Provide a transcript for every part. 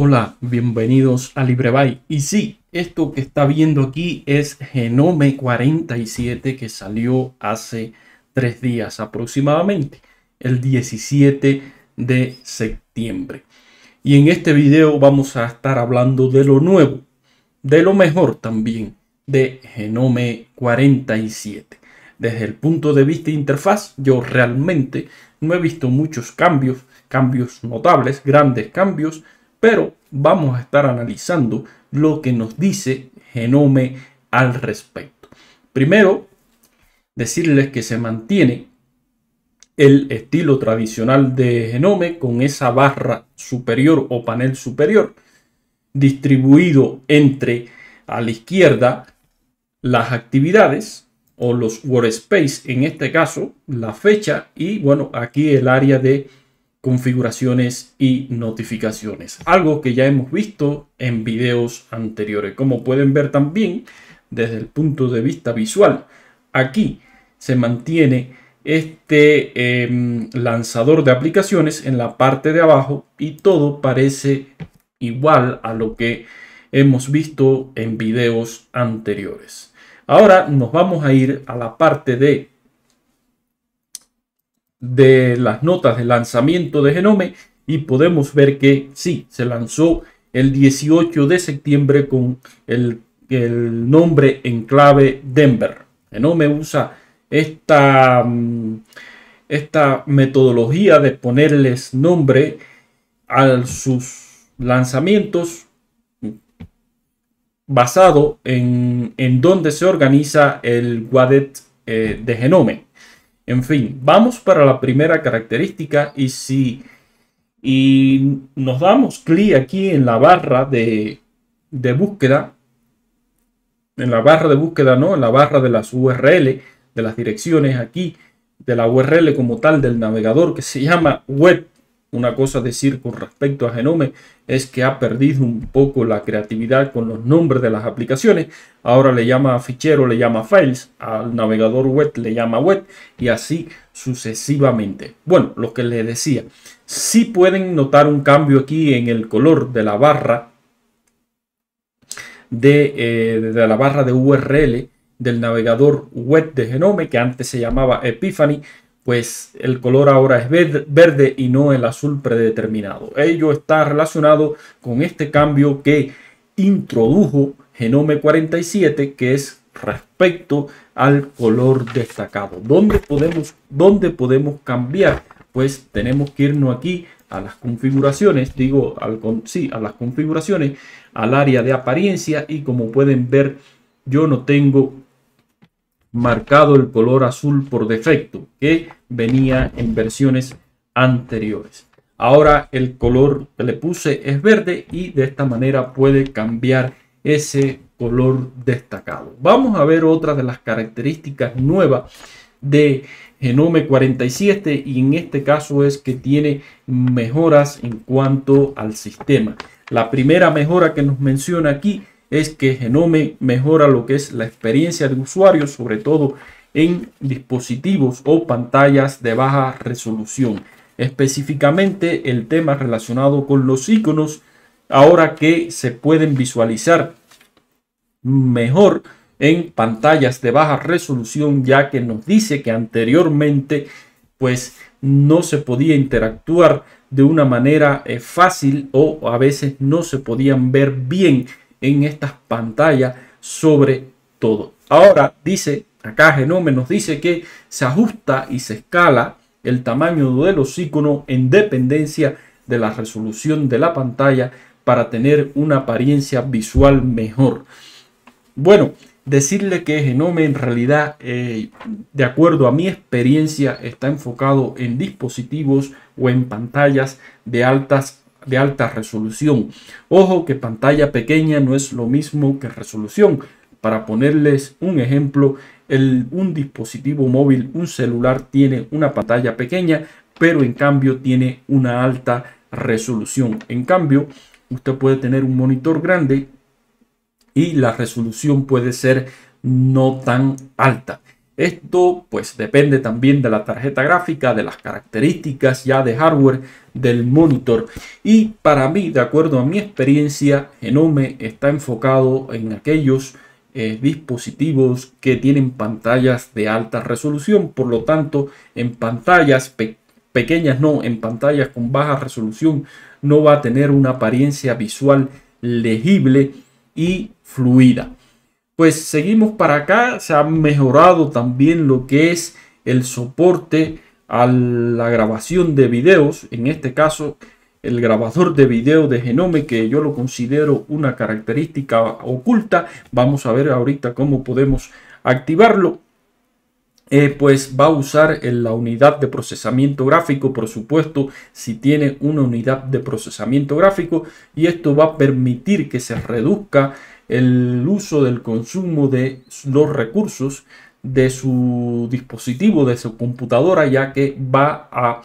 Hola, bienvenidos a LibreBay. Y sí, esto que está viendo aquí es Genome 47 que salió hace tres días aproximadamente, el 17 de septiembre. Y en este video vamos a estar hablando de lo nuevo, de lo mejor también de Genome 47. Desde el punto de vista de interfaz, yo realmente no he visto muchos cambios, cambios notables, grandes cambios, pero vamos a estar analizando lo que nos dice Genome al respecto. Primero, decirles que se mantiene el estilo tradicional de Genome con esa barra superior o panel superior distribuido entre a la izquierda las actividades o los workspace, en este caso la fecha y bueno, aquí el área de configuraciones y notificaciones. Algo que ya hemos visto en videos anteriores. Como pueden ver también desde el punto de vista visual, aquí se mantiene este em, lanzador de aplicaciones en la parte de abajo y todo parece igual a lo que hemos visto en videos anteriores. Ahora nos vamos a ir a la parte de de las notas de lanzamiento de Genome y podemos ver que sí, se lanzó el 18 de septiembre con el, nombre en clave Denver. Genome usa esta, mm, esta metodología de ponerles nombre a sus lanzamientos basado en, en dónde se organiza el Wadet eh, de Genome. En fin, vamos para la primera característica y si y nos damos clic aquí en la barra de, de búsqueda, en la barra de búsqueda, no, en la barra de las URL, de las direcciones aquí, de la URL como tal del navegador que se llama web una cosa a decir con respecto a Genome es que ha perdido un poco la creatividad con los nombres de las aplicaciones. Ahora le llama fichero, le llama files, al navegador web le llama web y así sucesivamente. Bueno, lo que les decía, si pueden notar un cambio aquí en el color de la barra de, eh, de la barra de URL del navegador web de Genome que antes se llamaba Epiphany pues el color ahora es verde y no el azul predeterminado. Ello está relacionado con este cambio que introdujo Genome 47, que es respecto al color destacado. ¿Dónde podemos, podemos cambiar? Pues tenemos que irnos aquí a las configuraciones, digo, al, sí, a las configuraciones, al área de apariencia y como pueden ver, yo no tengo marcado el color azul por defecto que venía en versiones anteriores. Ahora el color que le puse es verde y de esta manera puede cambiar ese color destacado. Vamos a ver otra de las características nuevas de Genome 47 y en este caso es que tiene mejoras en cuanto al sistema. La primera mejora que nos menciona aquí es que Genome mejora lo que es la experiencia de usuario, sobre todo en dispositivos o pantallas de baja resolución. Específicamente el tema relacionado con los iconos, ahora que se pueden visualizar mejor en pantallas de baja resolución, ya que nos dice que anteriormente pues no se podía interactuar de una manera eh, fácil o a veces no se podían ver bien en estas pantallas sobre todo. Ahora dice, acá Genome nos dice que se ajusta y se escala el tamaño de los iconos en dependencia de la resolución de la pantalla para tener una apariencia visual mejor. Bueno, decirle que Genome en realidad, eh, de acuerdo a mi experiencia, está enfocado en dispositivos o en pantallas de altas de alta resolución. Ojo que pantalla pequeña no es lo mismo que resolución. Para ponerles un ejemplo, un dispositivo móvil, un celular tiene una pantalla pequeña, pero en cambio tiene una alta resolución. En cambio, usted puede tener un monitor grande y la resolución puede ser no tan alta. Esto pues depende también de la tarjeta gráfica, de las características ya de hardware del monitor. Y para mí, de acuerdo a mi experiencia, Genome está enfocado en aquellos eh, dispositivos que tienen pantallas de alta resolución. Por lo tanto, en pantallas pequeñas, no, en pantallas con baja resolución, no va a tener una apariencia visual legible y fluida pues seguimos para acá, se ha mejorado también lo que es el soporte a la grabación de videos, en este caso el grabador de video de Genome, que yo lo considero una característica oculta, vamos a ver ahorita cómo podemos activarlo. Eh, pues va a usar la unidad de procesamiento gráfico, por supuesto, si tiene una unidad de procesamiento gráfico, y esto va a permitir que se reduzca el uso del consumo de los recursos de su dispositivo, de su computadora, ya que va a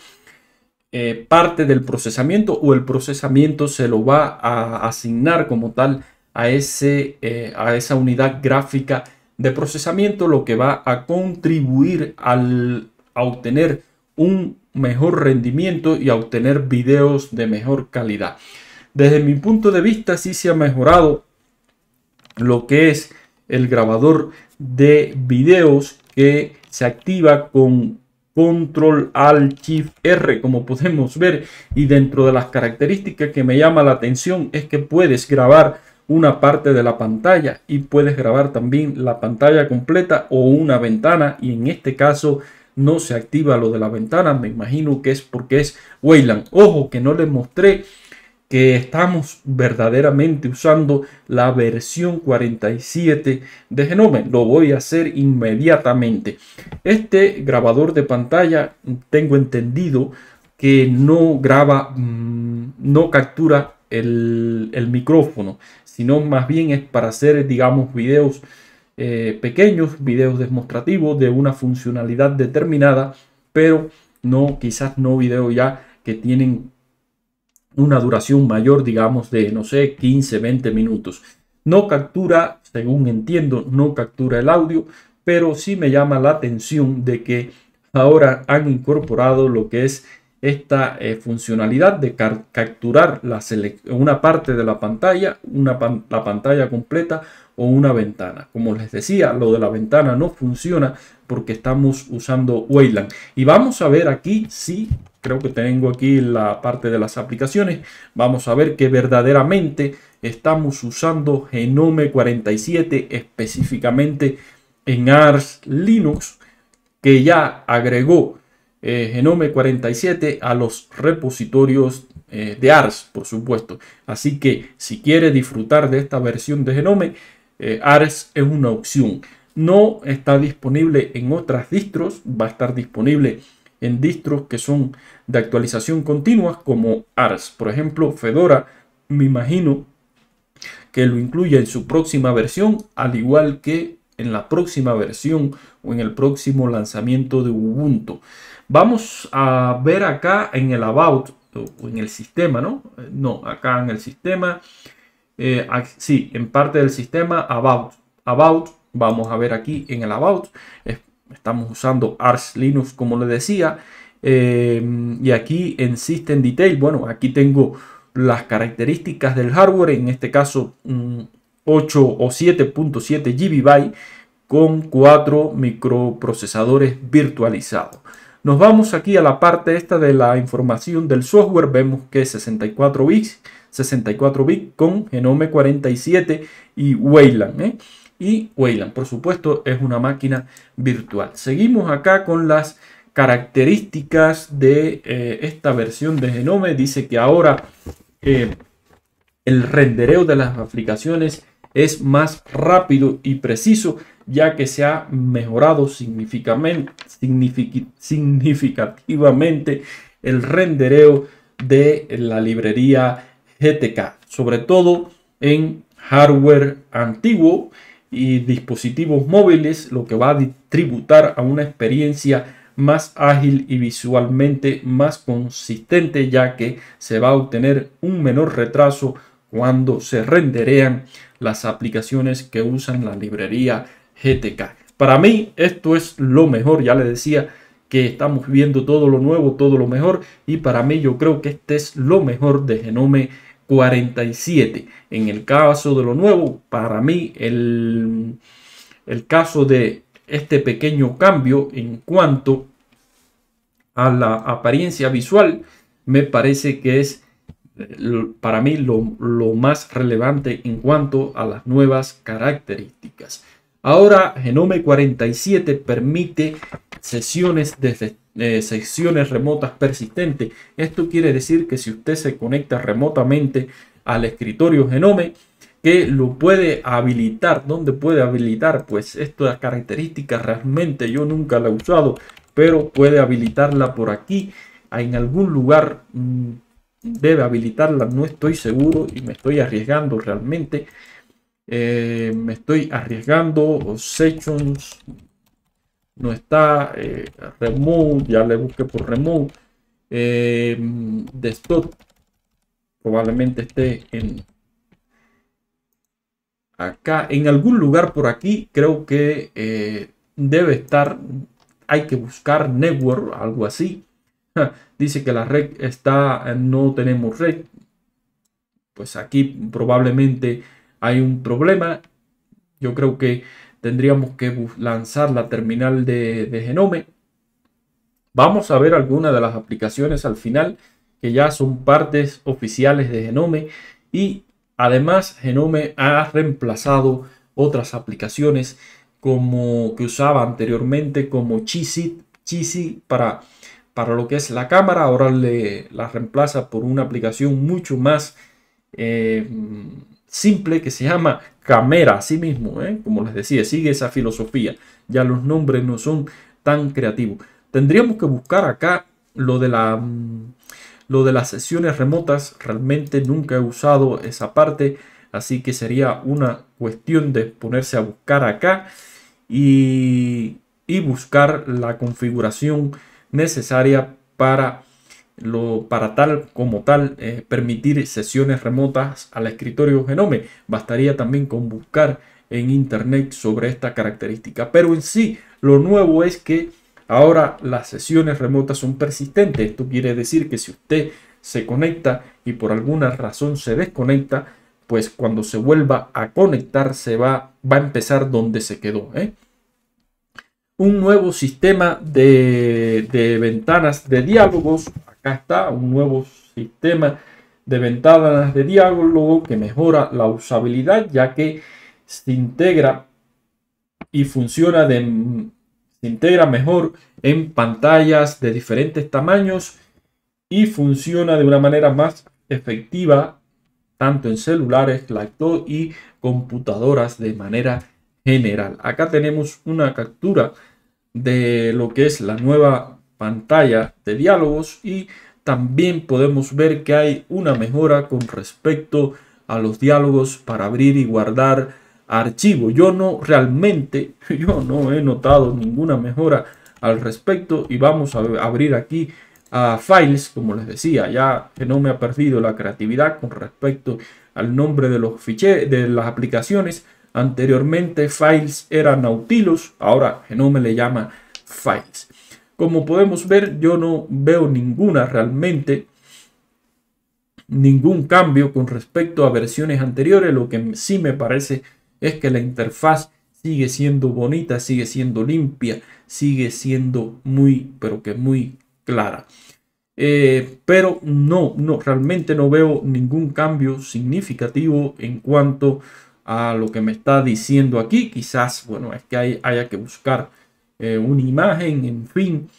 eh, parte del procesamiento o el procesamiento se lo va a asignar como tal a, ese, eh, a esa unidad gráfica de procesamiento, lo que va a contribuir al, a obtener un mejor rendimiento y a obtener videos de mejor calidad. Desde mi punto de vista, sí se ha mejorado lo que es el grabador de videos que se activa con control ALT shift r como podemos ver y dentro de las características que me llama la atención es que puedes grabar una parte de la pantalla y puedes grabar también la pantalla completa o una ventana y en este caso no se activa lo de la ventana me imagino que es porque es Wayland ojo que no les mostré que estamos verdaderamente usando la versión 47 de Genome. Lo voy a hacer inmediatamente. Este grabador de pantalla, tengo entendido que no graba, mm, no captura el, micrófono, sino más bien es para hacer, digamos, videos eh, pequeños, videos demostrativos de una funcionalidad determinada, pero no, quizás no video ya que tienen una duración mayor, digamos, de, no sé, 15, 20 minutos. No captura, según entiendo, no captura el audio, pero sí me llama la atención de que ahora han incorporado lo que es esta eh, funcionalidad de capturar la una parte de la pantalla, una la pantalla completa o una ventana. Como les decía, lo de la ventana no funciona porque estamos usando Wayland. Y vamos a ver aquí si, creo que tengo aquí la parte de las aplicaciones, vamos a ver que verdaderamente estamos usando Genome 47 específicamente en Ars Linux que ya agregó eh, Genome 47 a los repositorios eh, de ARS, por supuesto. Así que si quiere disfrutar de esta versión de Genome, eh, Ares es una opción. No está disponible en otras distros, va a estar disponible en distros que son de actualización continua como Ares. Por ejemplo, Fedora, me imagino que lo incluya en su próxima versión, al igual que en la próxima versión o en el próximo lanzamiento de Ubuntu. Vamos a ver acá en el About, o en el sistema, ¿no? Eh, no, acá en el sistema. Eh, sí, en parte del sistema about. About, vamos a ver aquí en el about, estamos usando Ars Linux como le decía, em, y aquí en System Detail, bueno, aquí tengo las características del hardware, en este caso 8 mm, o 7.7 GB con cuatro microprocesadores virtualizados. Nos vamos aquí a la parte esta de la información del software. Vemos que 64 bits, 64 bits con Genome 47 y Wayland. Y Wayland, ¿eh? por supuesto, es una máquina virtual. Seguimos acá con las características de eh, esta versión de Genome. Dice que ahora eh, el rendereo de las aplicaciones es más rápido y preciso, ya que se ha mejorado significativamente, significativamente el rendereo de la librería GTK, sobre todo en hardware antiguo y dispositivos móviles, lo que va a tributar a una experiencia más ágil y visualmente más consistente, ya que se va a obtener un menor retraso cuando se renderean las aplicaciones que usan la librería GTK. Para mí esto es lo mejor, ya le decía que estamos viendo todo lo nuevo, todo lo mejor y para mí yo creo que este es lo mejor de Genome 47. En el caso de lo nuevo, para mí el, caso de este pequeño cambio en cuanto a la apariencia visual me parece que es eh, para mí lo, más relevante en cuanto a las nuevas características. Ahora Genome 47 permite eh, sesiones remotas persistentes. Esto quiere decir que si usted se conecta remotamente al escritorio Genome, que lo puede habilitar. ¿Dónde puede habilitar? Pues esta característica realmente yo nunca la he usado, pero puede habilitarla por aquí. En algún lugar mm, debe habilitarla, no estoy seguro y me estoy arriesgando realmente. Eh, me estoy arriesgando, Sessions no está, eh, Remote, ya le busqué por Remote, eh, Desktop probablemente esté en acá, en algún lugar por aquí, creo que debe estar, hay que buscar Network, algo así. Dice que la red está, no tenemos red. Pues aquí probablemente hay un problema. Yo creo que tendríamos que lanzar la terminal de, Genome. Vamos a ver algunas de las aplicaciones al final que ya son partes oficiales de Genome y además Genome ha reemplazado otras aplicaciones como que usaba anteriormente como chisi para, para lo que es la cámara, ahora le, la reemplaza por una aplicación mucho más eh, simple que se llama Camera, así mismo, ¿eh? como les decía, sigue esa filosofía. Ya los nombres no son tan creativos. Tendríamos que buscar acá lo de la... Mm, lo de las sesiones remotas, realmente nunca he usado esa parte, así que sería una cuestión de ponerse a buscar acá y, y buscar la configuración necesaria para lo, para tal como tal eh, permitir sesiones remotas al escritorio Genome. Bastaría también con buscar en internet sobre esta característica. Pero en sí, lo nuevo es que ahora las sesiones remotas son persistentes. Esto quiere decir que si usted se conecta y por alguna razón se desconecta, pues cuando se vuelva a conectar se va, va a empezar donde se quedó. ¿eh? un nuevo sistema de, de, ventanas de diálogos. Acá está un nuevo sistema de ventanas de diálogo que mejora la usabilidad ya que se integra y funciona de integra mejor en pantallas de diferentes tamaños y funciona de una manera más efectiva tanto en celulares, laptop y computadoras de manera general. Acá tenemos una captura de lo que es la nueva pantalla de diálogos y también podemos ver que hay una mejora con respecto a los diálogos para abrir y guardar archivo Yo no realmente, yo no he notado ninguna mejora al respecto y vamos a abrir aquí a files, como les decía, ya que no me ha perdido la creatividad con respecto al nombre de los ficheros de las aplicaciones. Anteriormente files eran Nautilus, ahora Genome le llama files. Como podemos ver, yo no veo ninguna realmente, ningún cambio con respecto a versiones anteriores. Lo que sí me parece es que la interfaz sigue siendo bonita, sigue siendo limpia, sigue siendo muy, pero que muy clara. Eh, pero no, no, realmente no veo ningún cambio significativo en cuanto a lo que me está diciendo aquí. Quizás, bueno, es que hay, haya que buscar eh, una imagen, en fin.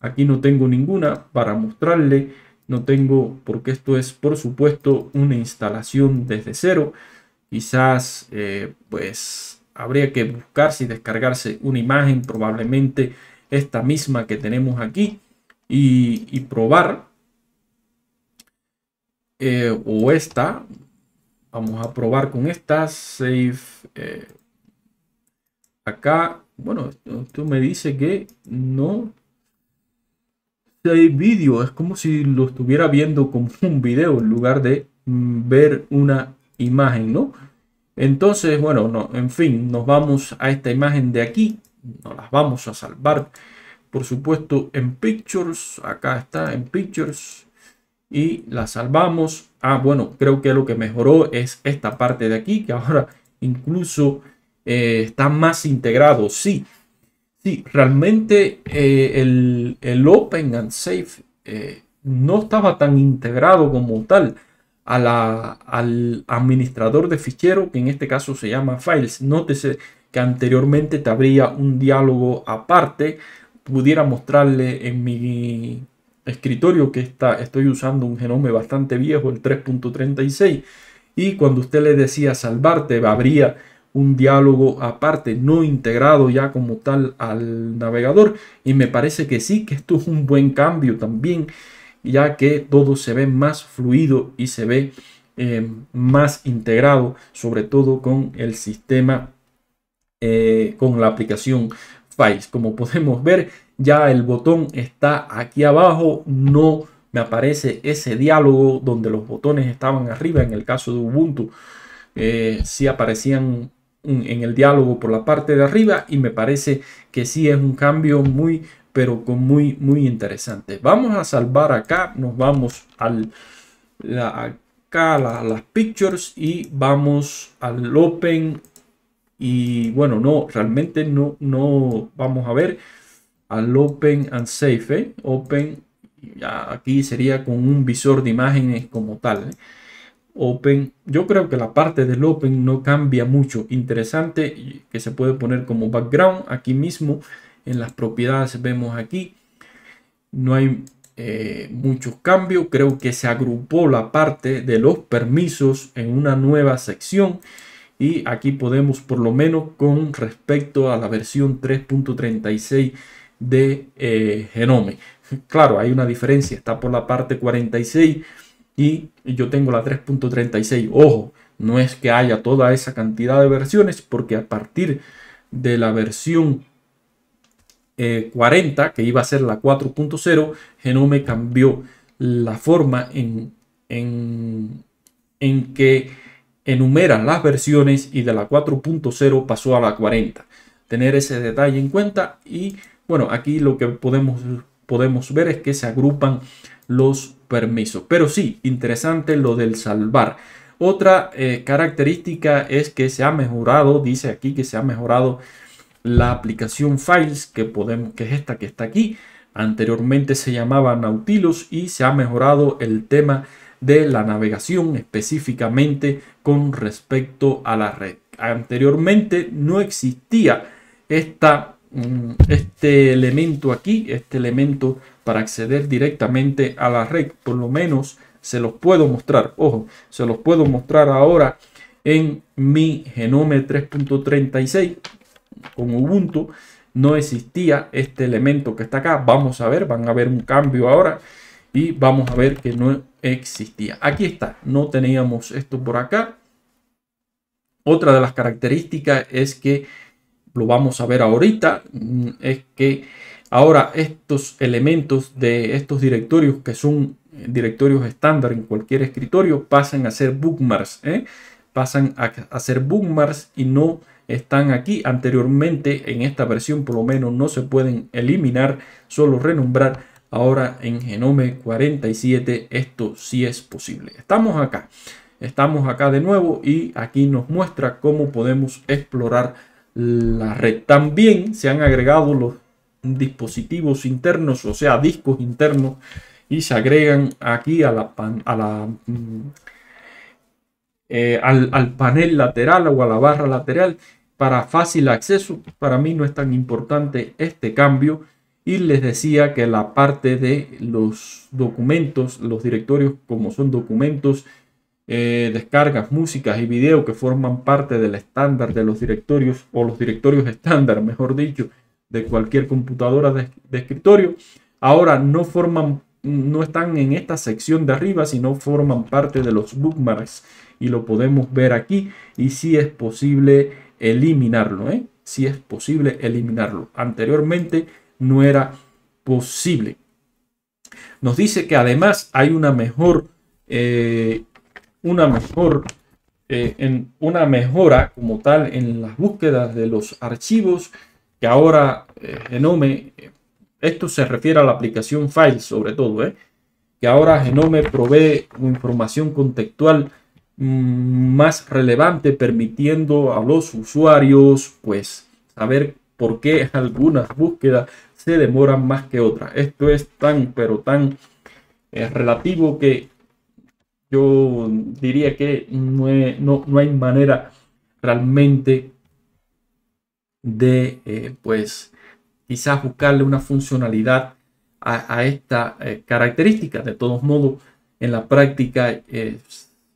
Aquí no tengo ninguna para mostrarle, no tengo, porque esto es por supuesto una instalación desde cero. Quizás eh, pues habría que buscarse y descargarse una imagen, probablemente esta misma que tenemos aquí, y, probar. Eh, o esta, vamos a probar con esta, save acá, bueno, esto, me dice que no hay vídeo, es como si lo estuviera viendo como un video en lugar de mm, ver una imagen, ¿no? Entonces, bueno, no, en fin, nos vamos a esta imagen de aquí, nos las vamos a salvar, por supuesto, en Pictures, acá está, en Pictures, y la salvamos. Ah, bueno, creo que lo que mejoró es esta parte de aquí, que ahora incluso eh, está más integrado. Sí, sí, realmente eh, el, Open and Safe eh, no estaba tan integrado como tal a la, al administrador de fichero, que en este caso se llama Files. Nótese que anteriormente te habría un diálogo aparte. Pudiera mostrarle en mi escritorio que está, estoy usando un genome bastante viejo, el 3.36. Y cuando usted le decía salvarte, habría un diálogo aparte, no integrado ya como tal al navegador. Y me parece que sí, que esto es un buen cambio también, ya que todo se ve más fluido y se ve eh, más integrado, sobre todo con el sistema, eh, con la aplicación Face. Como podemos ver, ya el botón está aquí abajo, no me aparece ese diálogo donde los botones estaban arriba, en el caso de Ubuntu. Eh, si aparecían en el diálogo por la parte de arriba y me parece que sí es un cambio muy pero con muy muy interesante vamos a salvar acá nos vamos al la, acá las pictures y vamos al open y bueno no realmente no no vamos a ver al open and safe ¿eh? open ya aquí sería con un visor de imágenes como tal ¿eh? Open. Yo creo que la parte del Open no cambia mucho. Interesante que se puede poner como background aquí mismo. En las propiedades vemos aquí. No hay eh, muchos cambios. Creo que se agrupó la parte de los permisos en una nueva sección. Y aquí podemos por lo menos con respecto a la versión 3.36 de eh, Genome. Claro, hay una diferencia. Está por la parte 46 y yo tengo la 3.36. Ojo, no es que haya toda esa cantidad de versiones, porque a partir de la versión 40, eh, que iba a ser la 4.0, Genome cambió la forma en, en, que enumeran las versiones y de la 4.0 pasó a la 40. Tener ese detalle en cuenta y bueno, aquí lo que podemos, podemos ver es que se agrupan los permiso. Pero sí, interesante lo del salvar. Otra eh, característica es que se ha mejorado, dice aquí que se ha mejorado la aplicación Files, que, podemos, que es esta que está aquí. Anteriormente se llamaba Nautilus y se ha mejorado el tema de la navegación específicamente con respecto a la red. Anteriormente no existía esta Mm, este elemento aquí, este elemento para acceder directamente a la red. Por lo menos se los puedo mostrar. Ojo, se los puedo mostrar ahora en mi Genome 3.36 con Ubuntu. No existía este elemento que está acá. Vamos a ver, van a ver un cambio ahora. Y vamos a ver que no existía. Aquí está, no teníamos esto por acá. Otra de las características es que lo vamos a ver ahorita, mm, es que ahora estos elementos de estos directorios que son eh, directorios estándar en cualquier escritorio pasan a ser bookmarks, ¿eh? pasan a, a ser bookmarks y no están aquí. Anteriormente en esta versión por lo menos no se pueden eliminar, solo renombrar. Ahora en Genome 47 esto sí es posible. Estamos acá. Estamos acá de nuevo y aquí nos muestra cómo podemos explorar la red. También se han agregado los dispositivos internos, o sea, discos internos, y se agregan aquí a la, mm, eh, al, panel lateral o a la barra lateral para fácil acceso. Para mí no es tan importante este cambio. Y les decía que la parte de los documentos, los directorios como son documentos, eh, descargas, músicas y video que forman parte del estándar de los directorios o los directorios estándar, mejor dicho, de cualquier computadora de, escritorio, ahora no forman no están en esta sección de arriba, sino forman parte de los bookmarks y lo podemos ver aquí y si es posible eliminarlo, ¿eh? si es posible eliminarlo. Anteriormente no era posible. Nos dice que además hay una mejor eh, una mejor eh, en una mejora como tal en las búsquedas de los archivos que ahora eh, Genome, eh, esto se refiere a la aplicación File sobre todo, que ahora Genome provee información contextual mm, más relevante permitiendo a los usuarios pues saber por qué algunas búsquedas se demoran más que otras. Esto es tan pero tan relativo que yo diría que no, hay manera realmente de, eh, pues, quizás buscarle una funcionalidad a, esta eh, característica. De todos modos, en la práctica eh,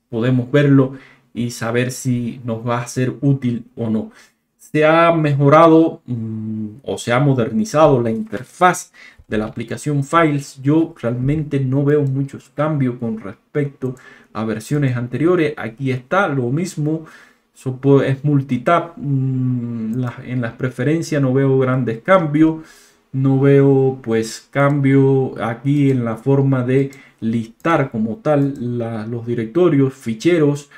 podemos verlo y saber si nos va a ser útil o no. Se ha mejorado mm, o se ha modernizado la interfaz de la aplicación Files, yo realmente no veo muchos cambios con respecto a versiones anteriores. Aquí está lo mismo, es multitap. Mm, en las preferencias no veo grandes cambios. No veo pues cambio aquí en la forma de listar como tal los directorios, ficheros.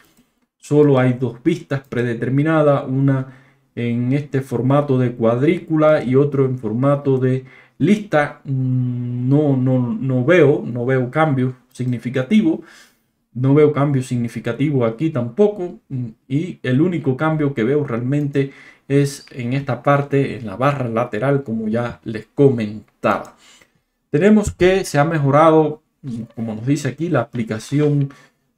Solo hay dos vistas predeterminadas, una en este formato de cuadrícula y otro en formato de lista no, no, veo, no veo cambio significativo. No veo cambio significativo aquí tampoco. Y el único cambio que veo realmente es en esta parte, en la barra lateral, como ya les comentaba. Tenemos que se ha mejorado, como nos dice aquí, la aplicación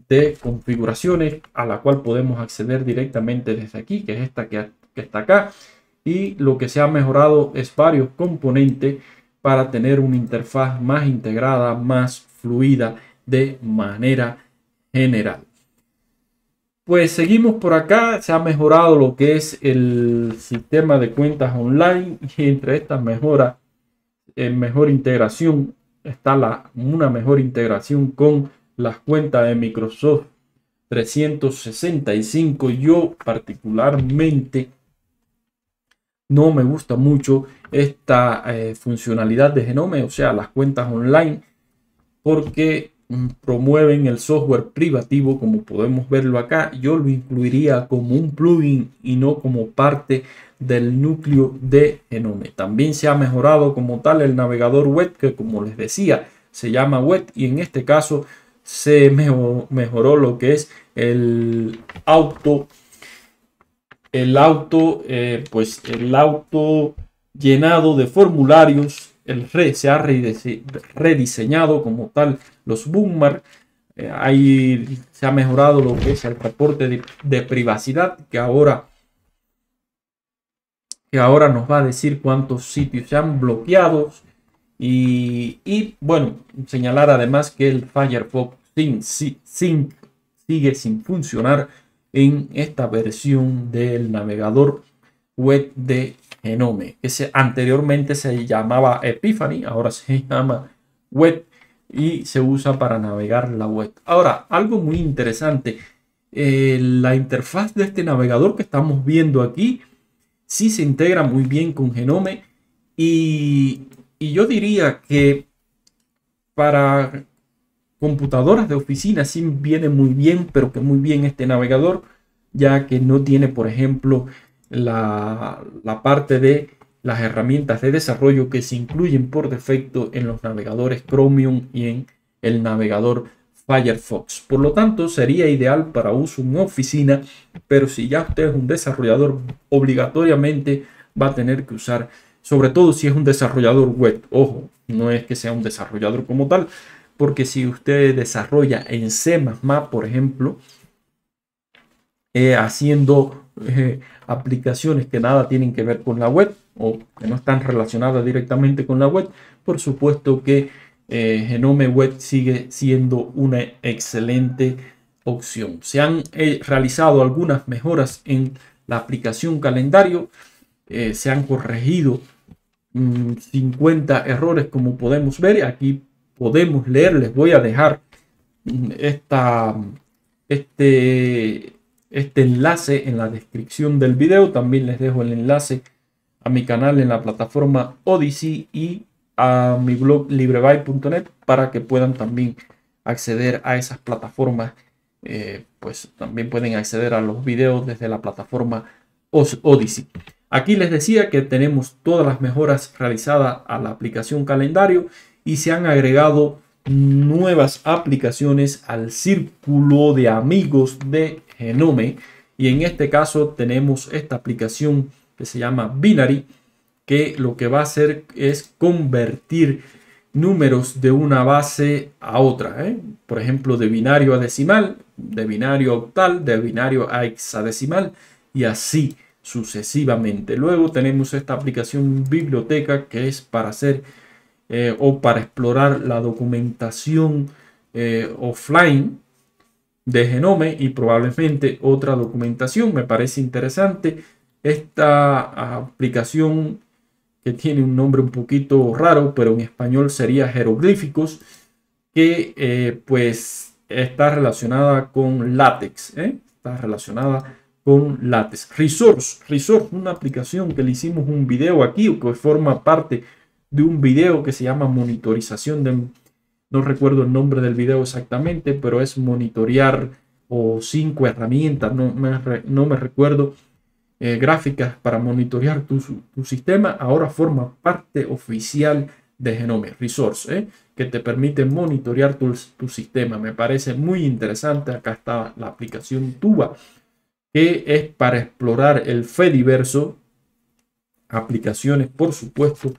de configuraciones a la cual podemos acceder directamente desde aquí, que es esta que, que está acá y lo que se ha mejorado es varios componentes para tener una interfaz más integrada, más fluida de manera general. Pues seguimos por acá, se ha mejorado lo que es el sistema de cuentas online y entre estas mejoras, en mejor integración, está una mejor integración con las cuentas de Microsoft 365. Yo particularmente no me gusta mucho esta eh, funcionalidad de Genome, o sea, las cuentas online, porque promueven el software privativo, como podemos verlo acá. Yo lo incluiría como un plugin y no como parte del núcleo de Genome. También se ha mejorado como tal el navegador web, que como les decía, se llama web y en este caso se mejoró lo que es el auto el auto, eh, pues el auto llenado de formularios, el re se ha rediseñado como tal los boomer, eh, se ha mejorado lo que es el reporte de, privacidad que ahora que ahora nos va a decir cuántos sitios se han bloqueado y, bueno, señalar además que el Firefox sigue sin funcionar en esta versión del navegador web de Genome, que anteriormente se llamaba Epiphany, ahora se llama web y se usa para navegar la web. Ahora, algo muy interesante, eh, la interfaz de este navegador que estamos viendo aquí, sí se integra muy bien con Genome y, y yo diría que para computadoras de oficina sí viene muy bien, pero que muy bien este navegador, ya que no tiene, por ejemplo, la, la parte de las herramientas de desarrollo que se incluyen por defecto en los navegadores Chromium y en el navegador Firefox. Por lo tanto, sería ideal para uso en oficina, pero si ya usted es un desarrollador, obligatoriamente va a tener que usar, sobre todo si es un desarrollador web. Ojo, no es que sea un desarrollador como tal, porque si usted desarrolla en C, por ejemplo, eh, haciendo eh, aplicaciones que nada tienen que ver con la web o que no están relacionadas directamente con la web, por supuesto que eh, Genome Web sigue siendo una excelente opción. Se han realizado algunas mejoras en la aplicación calendario, se han corregido 50 mm, errores como podemos ver. Aquí podemos leer. Les voy a dejar esta, este, este enlace en la descripción del video. También les dejo el enlace a mi canal en la plataforma Odyssey y a mi blog LibreBy.net para que puedan también acceder a esas plataformas. Eh, pues también pueden acceder a los videos desde la plataforma Odyssey. Aquí les decía que tenemos todas las mejoras realizadas a la aplicación calendario y se han agregado nuevas aplicaciones al círculo de amigos de Genome. Y en este caso tenemos esta aplicación que se llama Binary, que lo que va a hacer es convertir números de una base a otra. ¿eh? Por ejemplo, de binario a decimal, de binario a octal, de binario a hexadecimal y así sucesivamente. Luego tenemos esta aplicación biblioteca que es para hacer eh, o para explorar la documentación eh, offline de Genome y probablemente otra documentación. Me parece interesante esta aplicación que tiene un nombre un poquito raro, pero en español sería jeroglíficos, que eh, pues está relacionada con látex, está relacionada con látex. Resource, Resource, una aplicación que le hicimos un video aquí o que forma parte de un video que se llama monitorización de... No recuerdo el nombre del video exactamente, pero es monitorear o cinco herramientas, no me, recuerdo, eh, gráficas para monitorear tu, sistema. Ahora forma parte oficial de Genome Resource, ¿eh? que te permite monitorear tu, tu sistema. Me parece muy interesante. Acá está la aplicación Tuba, que es para explorar el Fediverso. Aplicaciones, por supuesto,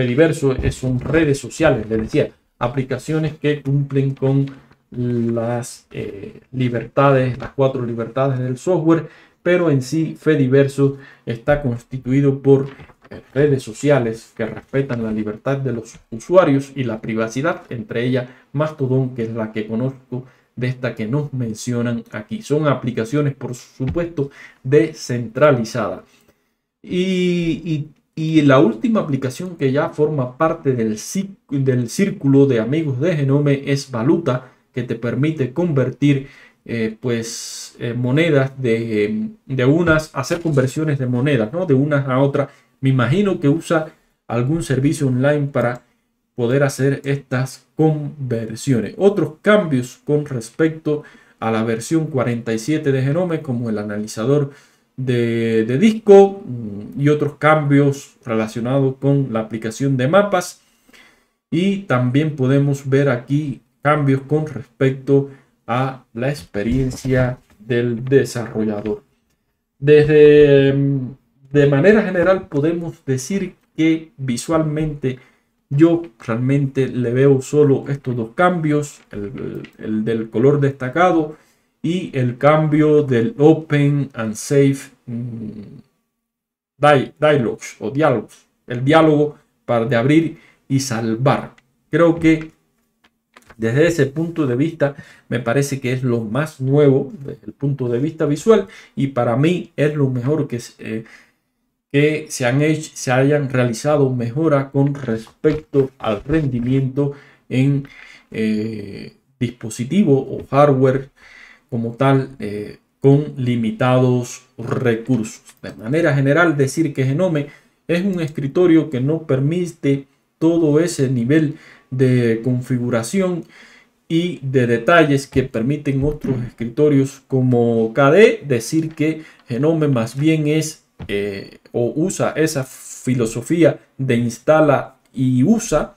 es son redes sociales, les decía, aplicaciones que cumplen con las eh, libertades, las cuatro libertades del software, pero en sí Fediverso está constituido por eh, redes sociales que respetan la libertad de los usuarios y la privacidad, entre ellas Mastodon, que es la que conozco de esta que nos mencionan aquí. Son aplicaciones, por supuesto, descentralizadas. y y la última aplicación que ya forma parte del, del círculo de amigos de Genome es Valuta, que te permite convertir eh, pues eh, monedas de, de, unas, hacer conversiones de monedas, ¿no? De unas a otras. Me imagino que usa algún servicio online para poder hacer estas conversiones. Otros cambios con respecto a la versión 47 de Genome, como el analizador de, disco mm, y otros cambios relacionados con la aplicación de mapas. Y también podemos ver aquí cambios con respecto a la experiencia del desarrollador. Desde mm, de manera general podemos decir que visualmente yo realmente le veo solo estos dos cambios, el del color destacado y el cambio del Open and Safe mm, Dialogues o diálogos, el diálogo para de abrir y salvar. Creo que desde ese punto de vista me parece que es lo más nuevo desde el punto de vista visual y para mí es lo mejor que, eh, que se, han hecho, se hayan realizado mejora con respecto al rendimiento en dispositivos eh, dispositivo o hardware como tal eh, con limitados recursos. De manera general, decir que Genome es un escritorio que no permite todo ese nivel de configuración y de detalles que permiten otros escritorios como KDE decir que Genome más bien es eh, o usa esa filosofía de instala y usa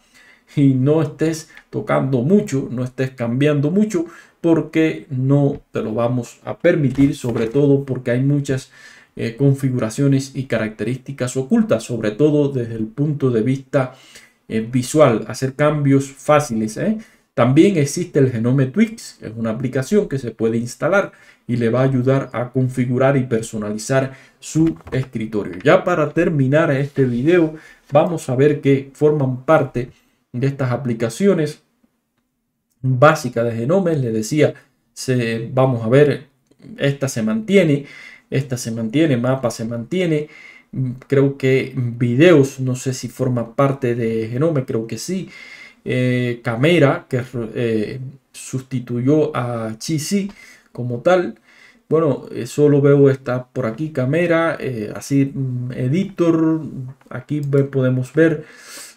y no estés tocando mucho, no estés cambiando mucho, porque no te lo vamos a permitir, sobre todo porque hay muchas eh, configuraciones y características ocultas, sobre todo desde el punto de vista eh, visual, hacer cambios fáciles. ¿eh? También existe el Genome Twix, que es una aplicación que se puede instalar y le va a ayudar a configurar y personalizar su escritorio. Ya para terminar este video, vamos a ver que forman parte de estas aplicaciones básica de Genome, le decía, se, vamos a ver, esta se mantiene, esta se mantiene, mapa se mantiene, creo que videos, no sé si forma parte de genome, creo que sí, eh, Camera, que eh, sustituyó a Chisi como tal, bueno, eh, solo veo esta por aquí, Camera, así, mm, Editor, aquí podemos ver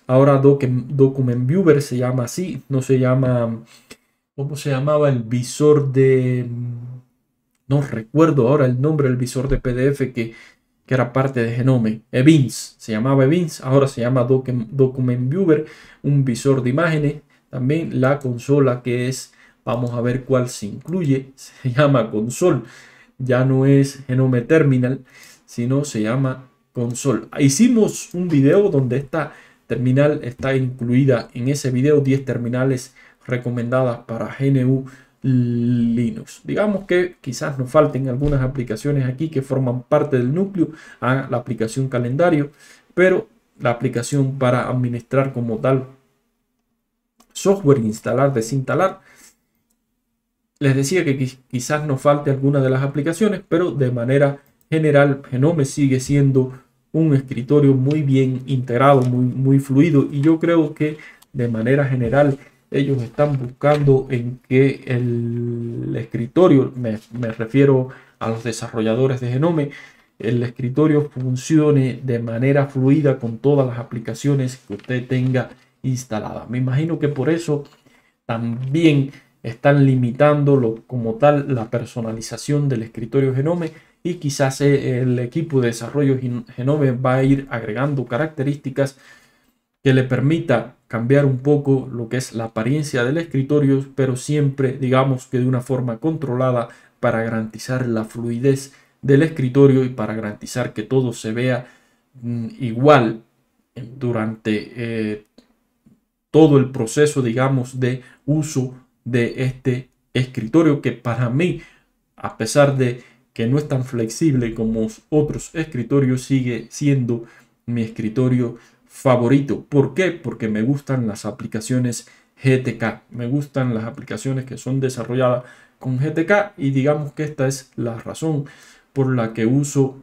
Ahora Document Viewer se llama así, no se llama, ¿cómo se llamaba? El visor de, mm, no recuerdo ahora el nombre del visor de PDF que, era parte de Genome. Evins, se llamaba Evins, ahora se llama Document Viewer, un visor de imágenes. También la consola que es, vamos a ver cuál se incluye, se llama console. Ya no es Genome Terminal, sino se llama console. Hicimos un video donde está terminal está incluida en ese video 10 terminales recomendadas para GNU Linux. Digamos que quizás nos falten algunas aplicaciones aquí que forman parte del núcleo, a la aplicación calendario, pero la aplicación para administrar como tal software, e instalar, desinstalar. Les decía que quizás nos falte alguna de las aplicaciones, pero de manera general Genome sigue siendo un escritorio muy bien integrado, muy, muy fluido y yo creo que de manera general ellos están buscando en que el escritorio, me, refiero a los desarrolladores de Genome, el escritorio funcione de manera fluida con todas las aplicaciones que usted tenga instaladas. Me imagino que por eso también están limitando lo, como tal la personalización del escritorio Genome y quizás eh, el equipo de desarrollo Genove va a ir agregando características que le permita cambiar un poco lo que es la apariencia del escritorio, pero siempre digamos que de una forma controlada para garantizar la fluidez del escritorio y para garantizar que todo se vea mm, igual durante eh, todo el proceso, digamos, de uso de este escritorio que para mí, a pesar de que no es tan flexible como otros escritorios, sigue siendo mi escritorio favorito. ¿Por qué? Porque me gustan las aplicaciones GTK. Me gustan las aplicaciones que son desarrolladas con GTK y digamos que esta es la razón por la que uso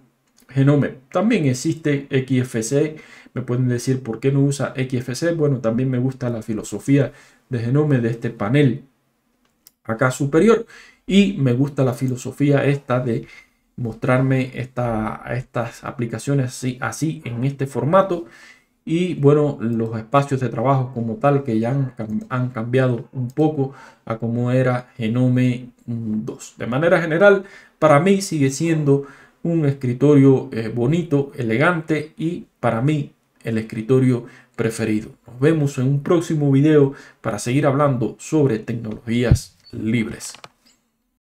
Genome. También existe XFCE. Me pueden decir por qué no usa XFCE. Bueno, también me gusta la filosofía de Genome de este panel acá superior y me gusta la filosofía esta de mostrarme estas aplicaciones así, en este formato. Y bueno, los espacios de trabajo como tal que ya han, cambiado un poco a como era Genome 2. De manera general, para mí sigue siendo un escritorio eh, bonito, elegante y para mí el escritorio preferido. Nos vemos en un próximo video para seguir hablando sobre tecnologías libres.